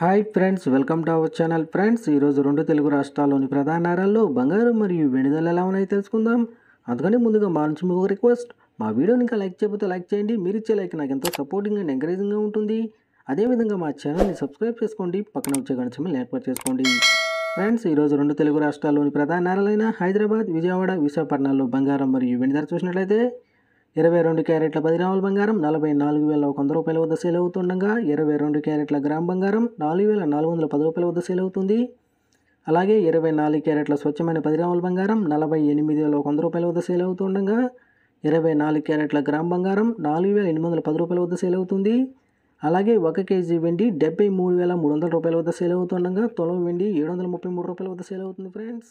hi friends welcome to our channel friends ఈరోజు రెండు తెలుగు రాష్ట్రాల్లోని ప్రధాన నగరాల్లో బంగారం మరియు వెనుదల ఎలా ఉన్నాయో తెలుసుకుందాం అందుకని ముందుగా మా నుంచి మీకు రిక్వెస్ట్ మా వీడియోని ఇంకా లైక్ చేయబోతే లైక్ చేయండి మీరు ఇచ్చే లైక్ నాకు ఎంతో సపోర్టింగ్ అండ్ ఎంకరేజింగ్గా ఉంటుంది అదేవిధంగా మా ఛానల్ని సబ్స్క్రైబ్ చేసుకోండి పక్కన వచ్చే గణచమని ఏర్పాటు చేసుకోండి ఫ్రెండ్స్ ఈరోజు రెండు తెలుగు రాష్ట్రాల్లోని ప్రధాన నగరాలైన హైదరాబాద్ విజయవాడ విశాఖపట్నంలో బంగారం మరియు వెనుదల చూసినట్లయితే ఇరవై రెండు క్యారెట్ల పది గ్రాముల బంగారం నలభై నాలుగు వేల ఒక వంద రూపాయల వద్ద సేల్ అవుతుండగా ఇరవై రెండు క్యారెట్ల గ్రామ్ బంగారం నాలుగు వేల నాలుగు వందల పది రూపాయల వద్ద సేల్ అవుతుంది అలాగే ఇరవై నాలుగు క్యారెట్ల స్వచ్ఛమైన పది గ్రాముల బంగారం నలభై ఎనిమిది వేల ఒక వంద రూపాయల వద్ద సేల్ అవుతుండగా ఇరవై నాలుగు క్యారెట్ల గ్రామ్ బంగారం నాలుగు వేల ఎనిమిది వందల పది రూపాయల వద్ద సేల్ అవుతుంది అలాగే ఒక కేజీ వెండి డెబ్బై మూడు వేల మూడు వందల రూపాయల వద్ద సేల్ అవుతుండగా తొలవ వెండి ఏడు వందల ముప్పై మూడు రూపాయల వద్ద సేల్ అవుతుంది ఫ్రెండ్స్